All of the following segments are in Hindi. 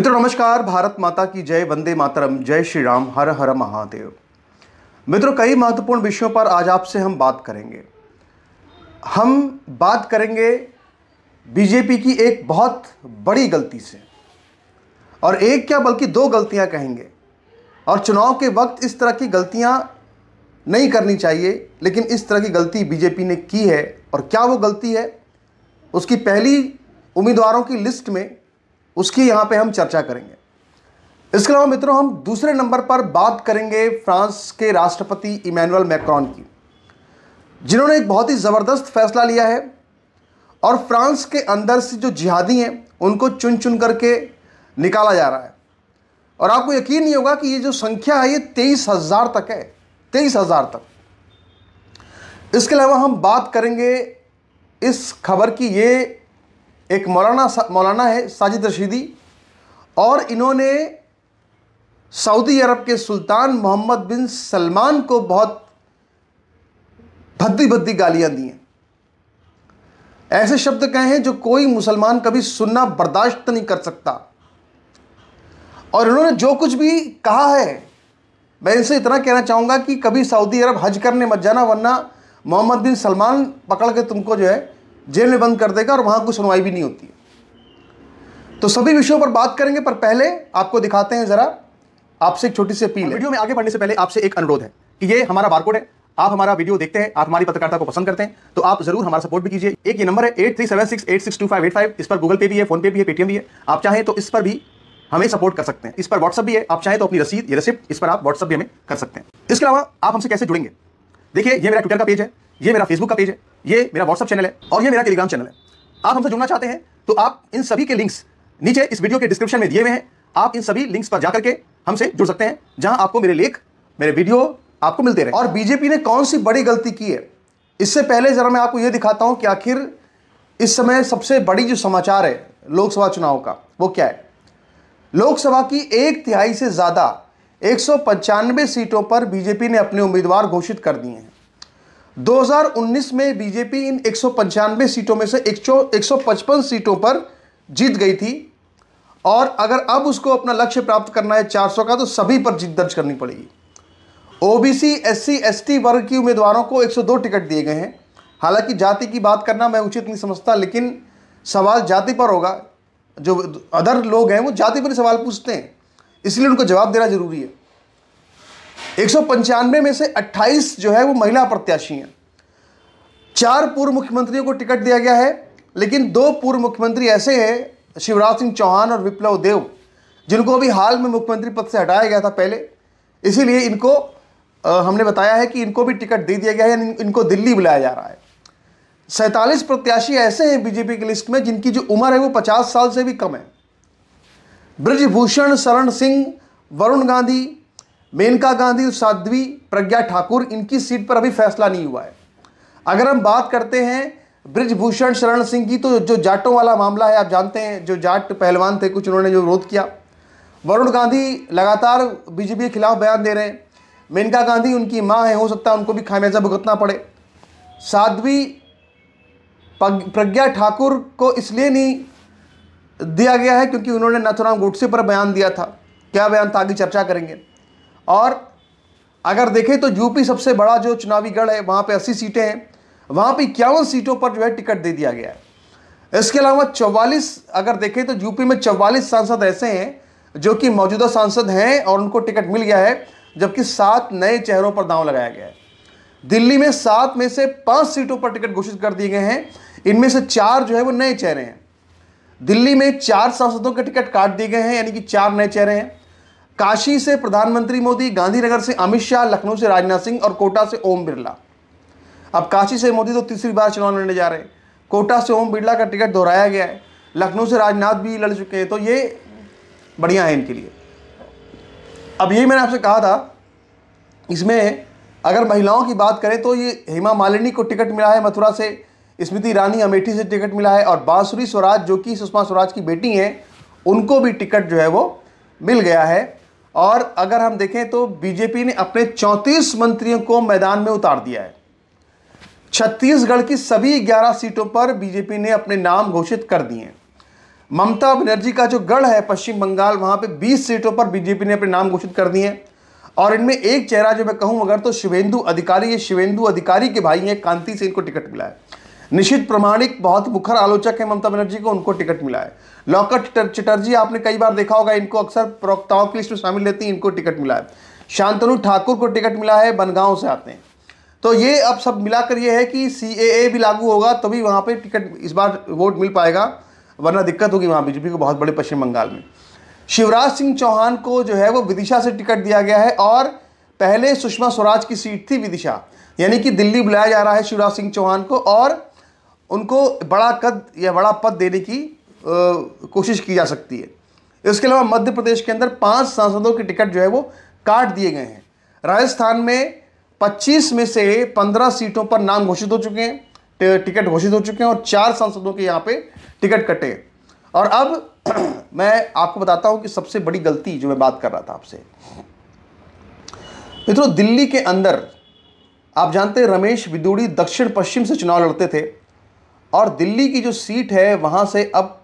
मित्रों नमस्कार भारत माता की जय वंदे मातरम जय श्री राम हर हर महादेव मित्रों कई महत्वपूर्ण विषयों पर आज आपसे हम बात करेंगे हम बात करेंगे बीजेपी की एक बहुत बड़ी गलती से और एक क्या बल्कि दो गलतियां कहेंगे और चुनाव के वक्त इस तरह की गलतियां नहीं करनी चाहिए लेकिन इस तरह की गलती बीजेपी ने की है और क्या वो गलती है उसकी पहली उम्मीदवारों की लिस्ट में उसकी यहाँ पे हम चर्चा करेंगे इसके अलावा मित्रों हम दूसरे नंबर पर बात करेंगे फ्रांस के राष्ट्रपति इमैनुअल मैक्रॉन की जिन्होंने एक बहुत ही ज़बरदस्त फैसला लिया है और फ्रांस के अंदर से जो जिहादी हैं उनको चुन चुन करके निकाला जा रहा है और आपको यकीन नहीं होगा कि ये जो संख्या है ये तेईस हज़ार तक है तेईस हज़ार तक इसके अलावा हम बात करेंगे इस खबर की ये एक मौलाना मौलाना है साजिद रशीदी और इन्होंने सऊदी अरब के सुल्तान मोहम्मद बिन सलमान को बहुत भद्दी भद्दी गालियां दी हैं ऐसे शब्द कहे हैं जो कोई मुसलमान कभी सुनना बर्दाश्त नहीं कर सकता और इन्होंने जो कुछ भी कहा है मैं इनसे इतना कहना चाहूँगा कि कभी सऊदी अरब हज करने मत जाना वरना मोहम्मद बिन सलमान पकड़ के तुमको जो है जेल में बंद कर देगा और वहां कोई सुनवाई भी नहीं होती है तो सभी विषयों पर बात करेंगे पर पहले आपको दिखाते हैं ज़रा आपसे एक छोटी सी अपील है वीडियो में आगे बढ़ने से पहले आपसे एक अनुरोध है कि ये हमारा बारकोड है आप हमारा वीडियो देखते हैं आप हमारी पत्रकारिता को पसंद करते हैं तो आप जरूर हमारा सपोर्ट भी कीजिए एक ये नंबर है eight three seven six eight six two five eight five इस पर गूगल पे भी है फोन पे भी है पेटीएम भी है आप चाहें तो इस पर भी हमें सपोर्ट कर सकते हैं इस पर व्हाट्सअप भी है आप चाहें तो अपनी रसीद ये रसिप्ट इस पर आप व्हाट्सअप भी हमें कर सकते हैं इसके अलावा आप हमसे कैसे जुड़ेंगे देखिए ये मेरा ट्विटर का पेज है ये मेरा फेसबुक का पेज है ये मेरा व्हाट्सअप चैनल है और ये मेरा टेलीग्राम चैनल है आप हमसे जुड़ना चाहते हैं तो आप इन सभी के लिंक्स नीचे इस वीडियो के डिस्क्रिप्शन में दिए हुए हैं आप इन सभी लिंक्स पर जाकर के हमसे जुड़ सकते हैं जहां आपको मेरे लेख मेरे वीडियो आपको मिलते रहे और बीजेपी ने कौन सी बड़ी गलती की है इससे पहले जरा मैं आपको यह दिखाता हूं कि आखिर इस समय सबसे बड़ी जो समाचार है लोकसभा चुनाव का वो क्या है लोकसभा की एक तिहाई से ज्यादा एक सीटों पर बीजेपी ने अपने उम्मीदवार घोषित कर दिए हैं 2019 में बीजेपी इन एक सीटों में से एक 155 सीटों पर जीत गई थी और अगर अब उसको अपना लक्ष्य प्राप्त करना है 400 का तो सभी पर जीत दर्ज करनी पड़ेगी ओबीसी एससी एसटी वर्ग की उम्मीदवारों को 102 टिकट दिए गए हैं हालांकि जाति की बात करना मैं उचित नहीं समझता लेकिन सवाल जाति पर होगा जो अदर लोग हैं वो जाति पर सवाल पूछते हैं इसलिए उनको जवाब देना ज़रूरी है एक में से 28 जो है वो महिला प्रत्याशी हैं चार पूर्व मुख्यमंत्रियों को टिकट दिया गया है लेकिन दो पूर्व मुख्यमंत्री ऐसे हैं शिवराज सिंह चौहान और विप्लव देव जिनको अभी हाल में मुख्यमंत्री पद से हटाया गया था पहले इसीलिए इनको आ, हमने बताया है कि इनको भी टिकट दे दिया गया है इनको दिल्ली बुलाया जा रहा है सैंतालीस प्रत्याशी ऐसे हैं बीजेपी की लिस्ट में जिनकी जो उम्र है वो पचास साल से भी कम है ब्रजभूषण शरण सिंह वरुण गांधी मेनका गांधी साध्वी प्रज्ञा ठाकुर इनकी सीट पर अभी फैसला नहीं हुआ है अगर हम बात करते हैं ब्रिजभूषण शरण सिंह की तो जो जाटों वाला मामला है आप जानते हैं जो जाट पहलवान थे कुछ उन्होंने जो विरोध किया वरुण गांधी लगातार बीजेपी के खिलाफ बयान दे रहे हैं मेनका गांधी उनकी माँ है हो सकता है उनको भी खामियाजा भुगतना पड़े साध्वी प्रज्ञा ठाकुर को इसलिए नहीं दिया गया है क्योंकि उन्होंने नथुराम गोडसे पर बयान दिया था क्या बयान था आगे चर्चा करेंगे और अगर देखें तो यूपी सबसे बड़ा जो चुनावी गढ़ है वहाँ पे 80 सीटें हैं वहाँ पे इक्यावन सीटों पर जो है टिकट दे दिया गया है इसके अलावा 44 अगर देखें तो यूपी में 44 सांसद ऐसे हैं जो कि मौजूदा सांसद हैं और उनको टिकट मिल गया है जबकि सात नए चेहरों पर दांव लगाया गया है दिल्ली में सात में से पाँच सीटों पर टिकट घोषित कर दिए गए हैं इनमें से चार जो है वो नए चेहरे हैं दिल्ली में चार सांसदों के टिकट काट दिए गए हैं यानी कि चार नए चेहरे हैं काशी से प्रधानमंत्री मोदी गांधीनगर से अमित शाह लखनऊ से राजनाथ सिंह और कोटा से ओम बिरला अब काशी से मोदी तो तीसरी बार चुनाव लड़ने जा रहे हैं कोटा से ओम बिरला का टिकट दोहराया गया है लखनऊ से राजनाथ भी लड़ चुके हैं तो ये बढ़िया है इनके लिए अब यही मैंने आपसे कहा था इसमें अगर महिलाओं की बात करें तो ये हेमा मालिनी को टिकट मिला है मथुरा से स्मृति ईरानी अमेठी से टिकट मिला है और बांसुरी स्वराज जो कि सुषमा स्वराज की बेटी हैं उनको भी टिकट जो है वो मिल गया है और अगर हम देखें तो बीजेपी ने अपने 34 मंत्रियों को मैदान में उतार दिया है छत्तीसगढ़ की सभी 11 सीटों पर बीजेपी ने अपने नाम घोषित कर दिए हैं ममता बनर्जी का जो गढ़ है पश्चिम बंगाल वहां पे 20 सीटों पर बीजेपी ने अपने नाम घोषित कर दिए हैं और इनमें एक चेहरा जो मैं कहूं अगर तो शिवेंदु अधिकारी ये शिवेंदु अधिकारी के भाई हैं कांति से इनको टिकट मिला है निशित प्रमाणिक बहुत मुखर आलोचक है ममता बनर्जी को उनको टिकट मिला है लौकट चटर्जी आपने कई बार देखा होगा इनको अक्सर प्रवक्ताओं की लिस्ट में शामिल रहती है इनको टिकट मिला है शांतनु ठाकुर को टिकट मिला है बनगांव से आते हैं तो ये अब सब मिलाकर ये है कि सी भी लागू होगा तभी वहाँ पर टिकट इस बार वोट मिल पाएगा वरना दिक्कत होगी वहाँ बीजेपी को बहुत बड़े पश्चिम बंगाल में शिवराज सिंह चौहान को जो है वो विदिशा से टिकट दिया गया है और पहले सुषमा स्वराज की सीट थी विदिशा यानी कि दिल्ली बुलाया जा रहा है शिवराज सिंह चौहान को और उनको बड़ा कद या बड़ा पद देने की कोशिश की जा सकती है इसके अलावा मध्य प्रदेश के अंदर पाँच सांसदों के टिकट जो है वो काट दिए गए हैं राजस्थान में 25 में से 15 सीटों पर नाम घोषित हो चुके हैं टिकट घोषित हो चुके हैं और चार सांसदों के यहाँ पे टिकट कटे और अब मैं आपको बताता हूँ कि सबसे बड़ी गलती जो मैं बात कर रहा था आपसे मित्रों दिल्ली के अंदर आप जानते हैं रमेश विदुड़ी दक्षिण पश्चिम से चुनाव लड़ते थे और दिल्ली की जो सीट है वहाँ से अब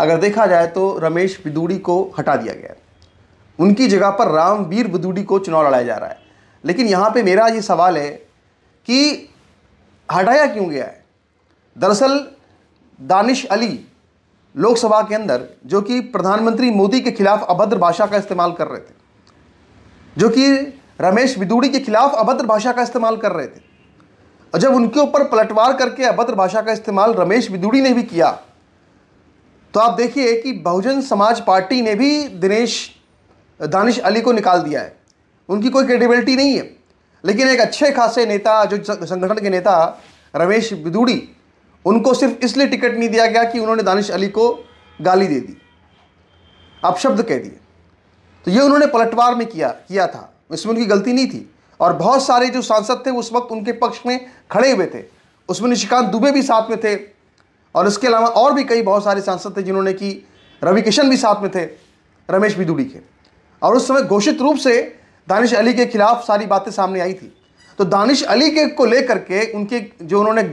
अगर देखा जाए तो रमेश बिदूड़ी को हटा दिया गया है उनकी जगह पर रामवीर बिदूड़ी को चुनाव लड़ाया जा रहा है लेकिन यहाँ पे मेरा ये सवाल है कि हटाया क्यों गया है दरअसल दानिश अली लोकसभा के अंदर जो कि प्रधानमंत्री मोदी के खिलाफ अभद्र भाषा का इस्तेमाल कर रहे थे जो कि रमेश बिदूड़ी के खिलाफ अभद्र भाषा का इस्तेमाल कर रहे थे और जब उनके ऊपर पलटवार करके अभद्र भाषा का इस्तेमाल रमेश विदुड़ी ने भी किया तो आप देखिए कि बहुजन समाज पार्टी ने भी दिनेश दानिश अली को निकाल दिया है उनकी कोई क्रेडिबिलिटी नहीं है लेकिन एक अच्छे खासे नेता जो संगठन के नेता रमेश विदुड़ी उनको सिर्फ इसलिए टिकट नहीं दिया गया कि उन्होंने दानिश अली को गाली दे दी अपशब्द कह दिए तो ये उन्होंने पलटवार में किया किया था इसमें उनकी गलती नहीं थी और बहुत सारे जो सांसद थे उस वक्त उनके पक्ष में खड़े हुए थे उसमें निशिकांत दुबे भी साथ में थे और इसके अलावा और भी कई बहुत सारे सांसद थे जिन्होंने कि रवि किशन भी साथ में थे रमेश भी के और उस समय घोषित रूप से दानिश अली के खिलाफ सारी बातें सामने आई थी तो दानिश अली के को लेकर के उनके जो उन्होंने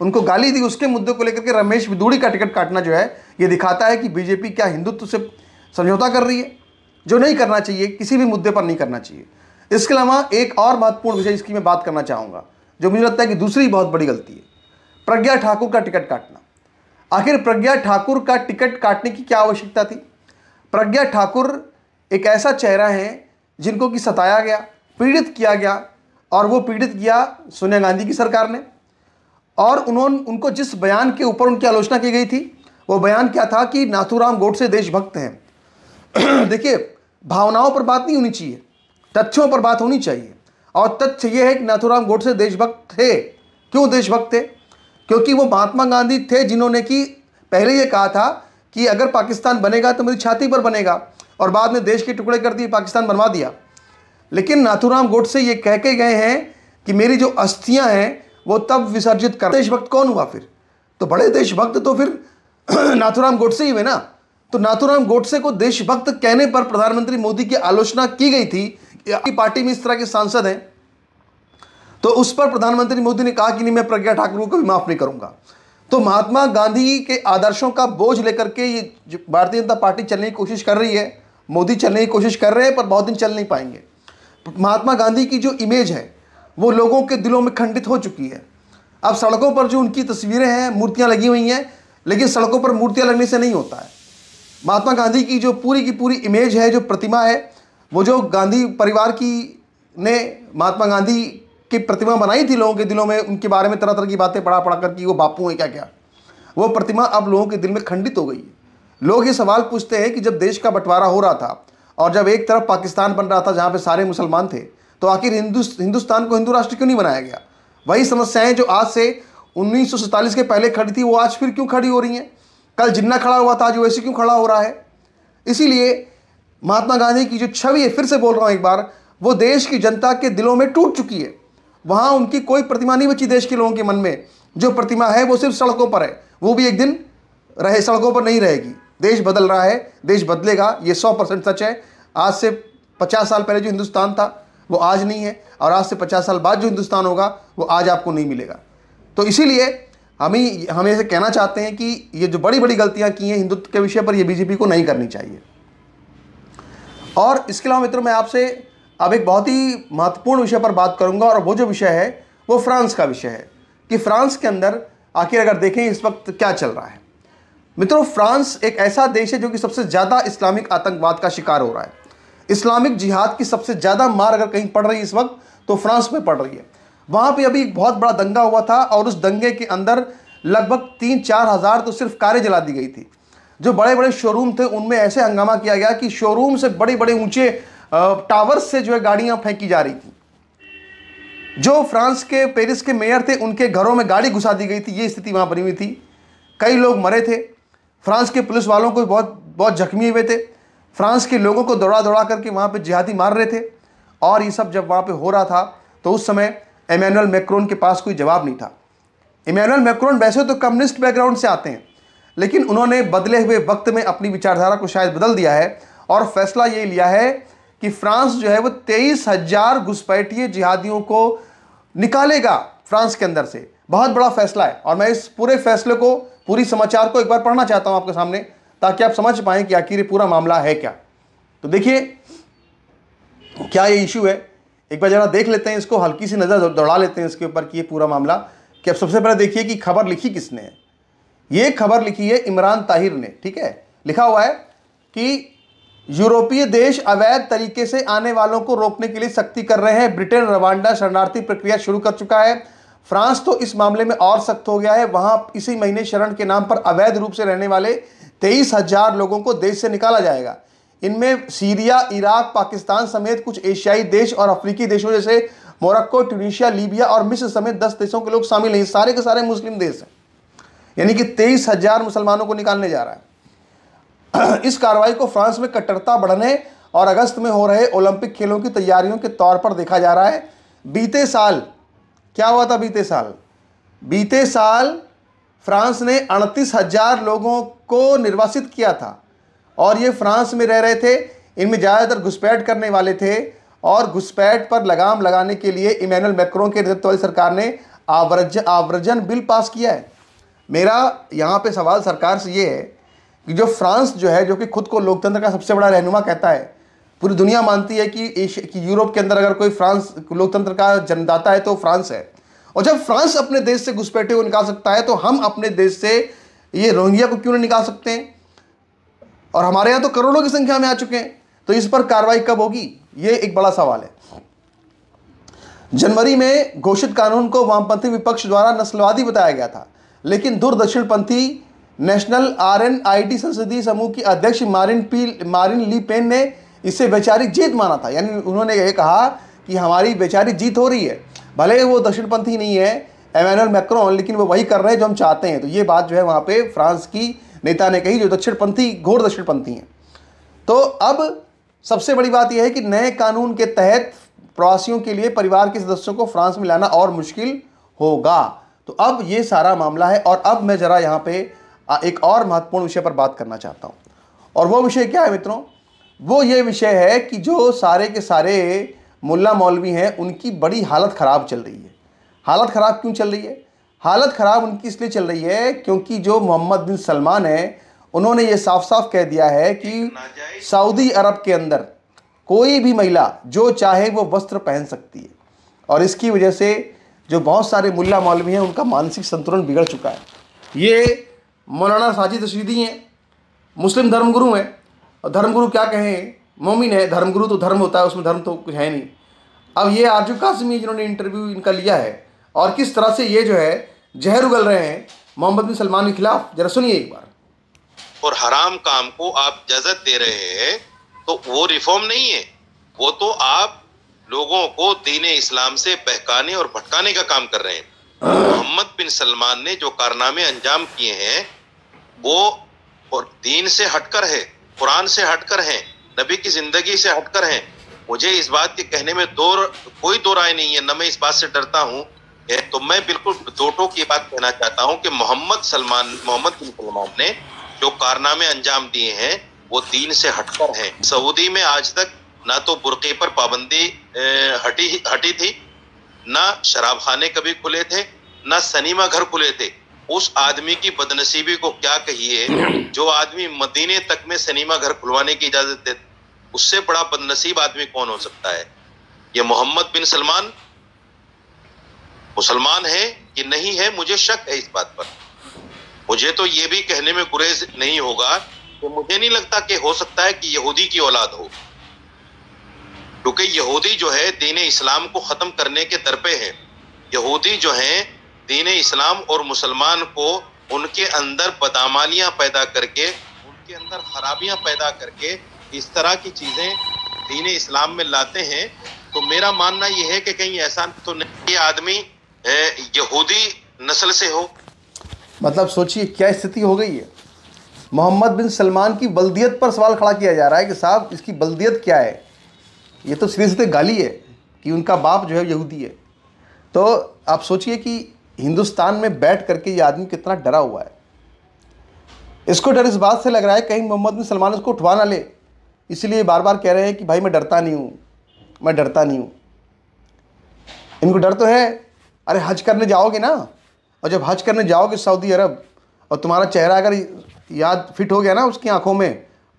उनको गाली दी उसके मुद्दे को लेकर के रमेश विदूड़ी का टिकट काटना जो है ये दिखाता है कि बीजेपी क्या हिंदुत्व से समझौता कर रही है जो नहीं करना चाहिए किसी भी मुद्दे पर नहीं करना चाहिए इसके अलावा एक और महत्वपूर्ण विषय इसकी मैं बात करना चाहूँगा जो मुझे लगता है कि दूसरी बहुत बड़ी गलती है प्रज्ञा ठाकुर का टिकट काटना आखिर प्रज्ञा ठाकुर का टिकट काटने की क्या आवश्यकता थी प्रज्ञा ठाकुर एक ऐसा चेहरा है जिनको कि सताया गया पीड़ित किया गया और वो पीड़ित किया सोनिया गांधी की सरकार ने और उन्होंने उनको जिस बयान के ऊपर उनकी आलोचना की गई थी वो बयान क्या था कि नाथूराम गोडसे देशभक्त हैं देखिए भावनाओं पर बात नहीं होनी चाहिए तथ्यों पर बात होनी चाहिए और तथ्य यह है कि नाथुराम गोडसे देशभक्त थे क्यों देशभक्त थे क्योंकि वो महात्मा गांधी थे जिन्होंने कि पहले ये कहा था कि अगर पाकिस्तान बनेगा तो मेरी छाती पर बनेगा और बाद में देश के टुकड़े कर दिए पाकिस्तान बनवा दिया लेकिन नाथुराम गोडसे ये कह के गए हैं कि मेरी जो अस्थियां हैं वो तब विसर्जित कर देशभक्त कौन हुआ फिर तो बड़े देशभक्त तो फिर नाथुराम गोडसे ही हुए ना तो नाथुराम गोडसे को देशभक्त कहने पर प्रधानमंत्री मोदी की आलोचना की गई थी आपकी पार्टी में इस तरह के सांसद हैं तो उस पर प्रधानमंत्री मोदी ने कहा कि नहीं मैं प्रज्ञा ठाकुर को कभी माफ़ नहीं करूंगा तो महात्मा गांधी के आदर्शों का बोझ लेकर के ये भारतीय जनता पार्टी चलने की कोशिश कर रही है मोदी चलने की कोशिश कर रहे हैं पर बहुत दिन चल नहीं पाएंगे महात्मा गांधी की जो इमेज है वो लोगों के दिलों में खंडित हो चुकी है अब सड़कों पर जो उनकी तस्वीरें हैं मूर्तियां लगी हुई हैं लेकिन सड़कों पर मूर्तियां लगने से नहीं होता है महात्मा गांधी की जो पूरी की पूरी इमेज है जो प्रतिमा है वो जो गांधी परिवार की ने महात्मा गांधी की प्रतिमा बनाई थी लोगों के दिलों में उनके बारे में तरह तरह की बातें पढ़ा पढ़ा कर कि वो बापू हैं क्या क्या वो प्रतिमा अब लोगों के दिल में खंडित हो गई लोग ये सवाल पूछते हैं कि जब देश का बंटवारा हो रहा था और जब एक तरफ पाकिस्तान बन रहा था जहाँ पर सारे मुसलमान थे तो आखिर हिंदु हिंदुस्तान को हिंदू राष्ट्र क्यों नहीं बनाया गया वही समस्याएं जो आज से उन्नीस के पहले खड़ी थी वो आज फिर क्यों खड़ी हो रही हैं कल जिन्ना खड़ा हुआ था आज वैसे क्यों खड़ा हो रहा है इसीलिए महात्मा गांधी की जो छवि है फिर से बोल रहा हूँ एक बार वो देश की जनता के दिलों में टूट चुकी है वहाँ उनकी कोई प्रतिमा नहीं बची देश के लोगों के मन में जो प्रतिमा है वो सिर्फ सड़कों पर है वो भी एक दिन रहे सड़कों पर नहीं रहेगी देश बदल रहा है देश बदलेगा ये सौ परसेंट सच है आज से पचास साल पहले जो हिंदुस्तान था वो आज नहीं है और आज से पचास साल बाद जो हिंदुस्तान होगा वो आज आपको नहीं मिलेगा तो इसीलिए हम ही हमें से कहना चाहते हैं कि ये जो बड़ी बड़ी गलतियाँ की हैं हिंदुत्व के विषय पर ये बीजेपी को नहीं करनी चाहिए और इसके अलावा मित्रों मैं आपसे अब एक बहुत ही महत्वपूर्ण विषय पर बात करूंगा और वो जो विषय है वो फ्रांस का विषय है कि फ्रांस के अंदर आखिर अगर देखें इस वक्त क्या चल रहा है मित्रों फ्रांस एक ऐसा देश है जो कि सबसे ज़्यादा इस्लामिक आतंकवाद का शिकार हो रहा है इस्लामिक जिहाद की सबसे ज़्यादा मार अगर कहीं पड़ रही है इस वक्त तो फ्रांस में पड़ रही है वहाँ पर अभी एक बहुत बड़ा दंगा हुआ था और उस दंगे के अंदर लगभग तीन चार हज़ार तो सिर्फ कारें जला दी गई थी जो बड़े बड़े शोरूम थे उनमें ऐसे हंगामा किया गया कि शोरूम से बड़े बड़े ऊंचे टावर्स से जो है गाड़ियाँ फेंकी जा रही थी जो फ्रांस के पेरिस के मेयर थे उनके घरों में गाड़ी घुसा दी गई थी ये स्थिति वहाँ बनी हुई थी कई लोग मरे थे फ्रांस के पुलिस वालों को बहुत बहुत जख्मी हुए थे फ्रांस के लोगों को दौड़ा दौड़ा करके वहाँ पे जिहादी मार रहे थे और ये सब जब वहाँ पे हो रहा था तो उस समय इमैनुअल मैक्रोन के पास कोई जवाब नहीं था इमैनुअल मैक्रोन वैसे तो कम्युनिस्ट बैकग्राउंड से आते हैं लेकिन उन्होंने बदले हुए वक्त में अपनी विचारधारा को शायद बदल दिया है और फैसला ये लिया है कि फ्रांस जो है वो तेईस हजार घुसपैठिए जिहादियों को निकालेगा फ्रांस के अंदर से बहुत बड़ा फैसला है और मैं इस पूरे फैसले को पूरी समाचार को एक बार पढ़ना चाहता हूं आपके सामने ताकि आप समझ पाएं कि आखिर पूरा मामला है क्या तो देखिए क्या ये इशू है एक बार जरा देख लेते हैं इसको हल्की सी नज़र दौड़ा लेते हैं इसके ऊपर कि ये पूरा मामला कि अब सबसे पहले देखिए कि खबर लिखी किसने है ये खबर लिखी है इमरान ताहिर ने ठीक है लिखा हुआ है कि यूरोपीय देश अवैध तरीके से आने वालों को रोकने के लिए सख्ती कर रहे हैं ब्रिटेन रवांडा शरणार्थी प्रक्रिया शुरू कर चुका है फ्रांस तो इस मामले में और सख्त हो गया है वहां इसी महीने शरण के नाम पर अवैध रूप से रहने वाले तेईस हजार लोगों को देश से निकाला जाएगा इनमें सीरिया इराक पाकिस्तान समेत कुछ एशियाई देश और अफ्रीकी देशों जैसे मोरक्को ट्यूनिशिया लीबिया और मिस्र समेत दस देशों के लोग शामिल हैं सारे के सारे मुस्लिम देश हैं यानी कि तेईस हजार मुसलमानों को निकालने जा रहा है इस कार्रवाई को फ्रांस में कट्टरता बढ़ने और अगस्त में हो रहे ओलंपिक खेलों की तैयारियों के तौर पर देखा जा रहा है बीते साल क्या हुआ था बीते साल बीते साल फ्रांस ने अड़तीस हजार लोगों को निर्वासित किया था और ये फ्रांस में रह रहे थे इनमें ज़्यादातर घुसपैठ करने वाले थे और घुसपैठ पर लगाम लगाने के लिए इमैनुअल मैक्रों के नेतृत्व वाली सरकार ने आवर्ज आवर्जन बिल पास किया है मेरा यहाँ पे सवाल सरकार से ये है कि जो फ्रांस जो है जो कि खुद को लोकतंत्र का सबसे बड़ा रहनुमा कहता है पूरी दुनिया मानती है कि एशिया कि यूरोप के अंदर अगर कोई फ्रांस लोकतंत्र का जन्मदाता है तो फ्रांस है और जब फ्रांस अपने देश से घुसपैठे को निकाल सकता है तो हम अपने देश से ये रोहिंग्या को क्यों नहीं निकाल सकते हैं और हमारे यहाँ तो करोड़ों की संख्या में आ चुके हैं तो इस पर कार्रवाई कब होगी ये एक बड़ा सवाल है जनवरी में घोषित कानून को वामपंथी विपक्ष द्वारा नस्लवादी बताया गया था लेकिन दूरदक्षिणपंथी नेशनल आरएनआईटी संसदीय समूह की अध्यक्ष Marine P Marine Le Pen ने इसे वैचारिक जीत माना था यानी उन्होंने ये कहा कि हमारी वैचारिक जीत हो रही है भले वो दक्षिणपंथी नहीं है एमैनुअल मैक्रोन लेकिन वो वही कर रहे हैं जो हम चाहते हैं तो ये बात जो है वहाँ पे फ्रांस की नेता ने कही जो दक्षिणपंथी घोर दक्षिणपंथी हैं तो अब सबसे बड़ी बात यह है कि नए कानून के तहत प्रवासियों के लिए परिवार के सदस्यों को फ्रांस में लाना और मुश्किल होगा तो अब ये सारा मामला है और अब मैं ज़रा यहाँ पे एक और महत्वपूर्ण विषय पर बात करना चाहता हूँ और वो विषय क्या है मित्रों वो ये विषय है कि जो सारे के सारे मुल्ला मौलवी हैं उनकी बड़ी हालत ख़राब चल रही है हालत ख़राब क्यों चल रही है हालत ख़राब उनकी इसलिए चल रही है क्योंकि जो मोहम्मद बिन सलमान है उन्होंने ये साफ साफ कह दिया है कि सऊदी अरब के अंदर कोई भी महिला जो चाहे वो वस्त्र पहन सकती है और इसकी वजह से जो बहुत सारे मुल्ला मौलवी हैं उनका मानसिक संतुलन बिगड़ चुका है ये मौलाना साजिद रशीदी हैं मुस्लिम धर्मगुरु हैं और धर्मगुरु क्या कहें मोमिन है धर्मगुरु तो धर्म होता है उसमें धर्म तो कुछ है नहीं अब ये आरजू कासमी जिन्होंने इंटरव्यू इनका लिया है और किस तरह से ये जो है जहर उगल रहे हैं मोहम्मद बिन सलमान के खिलाफ जरा सुनिए एक बार और हराम काम को आप इजाजत दे रहे हैं तो वो रिफॉर्म नहीं है वो तो आप लोगों को दीन इस्लाम से बहकाने और भटकाने का काम कर रहे हैं मोहम्मद बिन सलमान ने जो कारनामे अंजाम किए हैं वो और दीन से हटकर है कुरान से हटकर है नबी की जिंदगी से हटकर है मुझे इस बात के कहने में दो कोई दो राय नहीं है न मैं इस बात से डरता हूँ तो मैं बिल्कुल दोटो की बात कहना चाहता हूँ कि मोहम्मद सलमान मोहम्मद बिन सलमान ने जो कारनामे अंजाम दिए हैं वो दीन से हटकर हैं सऊदी में आज तक ना तो बुरके पर पाबंदी हटी हटी थी ना शराब खाने कभी खुले थे ना सनीमा घर खुले थे उस आदमी की बदनसीबी को क्या कहिए जो आदमी मदीने तक में सनीमा घर खुलवाने की इजाजत दे उससे बड़ा बदनसीब आदमी कौन हो सकता है ये मोहम्मद बिन सलमान मुसलमान है कि नहीं है मुझे शक है इस बात पर मुझे तो ये भी कहने में गुरेज नहीं होगा तो मुझे नहीं लगता कि हो सकता है कि यहूदी की औलाद हो क्योंकि यहूदी जो है दीन इस्लाम को ख़त्म करने के दर पे है यहूदी जो है दीन इस्लाम और मुसलमान को उनके अंदर बदामालियाँ पैदा करके उनके अंदर खराबियाँ पैदा करके इस तरह की चीज़ें दीन इस्लाम में लाते हैं तो मेरा मानना यह है कि कहीं ऐसा तो नहीं आदमी यहूदी नस्ल से हो मतलब सोचिए क्या स्थिति हो गई है मोहम्मद बिन सलमान की बल्दियत पर सवाल खड़ा किया जा रहा है कि साहब इसकी बल्दियत क्या है ये तो सीधे सीधे तो गाली है कि उनका बाप जो है यहूदी है तो आप सोचिए कि हिंदुस्तान में बैठ करके ये आदमी कितना डरा हुआ है इसको डर इस बात से लग रहा है कहीं मोहम्मद बिन सलमान उसको उठवा ना ले इसलिए बार बार कह रहे हैं कि भाई मैं डरता नहीं हूँ मैं डरता नहीं हूँ इनको डर तो है अरे हज करने जाओगे ना और जब हज करने जाओगे सऊदी अरब और तुम्हारा चेहरा अगर याद फिट हो गया ना उसकी आंखों में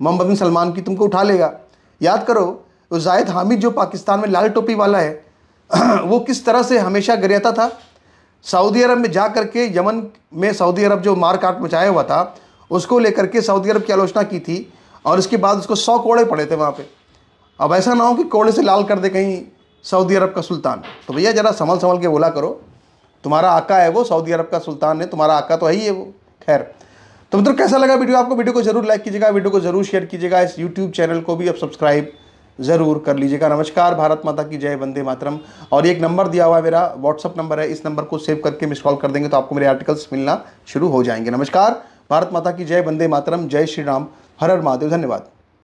मोहम्मद बिन सलमान की तुमको उठा लेगा याद करो तो जायद हामिद जो पाकिस्तान में लाल टोपी वाला है वो किस तरह से हमेशा गिरता था सऊदी अरब में जा कर के यमन में सऊदी अरब जो मार काट मचाया हुआ था उसको लेकर के सऊदी अरब की आलोचना की थी और इसके बाद उसको सौ कोड़े पड़े थे वहाँ पे अब ऐसा ना हो कि कोड़े से लाल कर दे कहीं सऊदी अरब का सुल्तान तो भैया ज़रा संभल संभल के बोला करो तुम्हारा आका है वो सऊदी अरब का सुल्तान है तुम्हारा आका तो है ही है वो खैर तो मित्रों कैसा लगा वीडियो आपको वीडियो को जरूर लाइक कीजिएगा वीडियो को जरूर शेयर कीजिएगा इस यूट्यूब चैनल को भी अब सब्सक्राइब ज़रूर कर लीजिएगा नमस्कार भारत माता की जय वंदे मातरम और एक नंबर दिया हुआ है मेरा व्हाट्सअप नंबर है इस नंबर को सेव करके मिस कॉल कर देंगे तो आपको मेरे आर्टिकल्स मिलना शुरू हो जाएंगे नमस्कार भारत माता की जय वंदे मातरम जय श्री राम हर हर महादेव धन्यवाद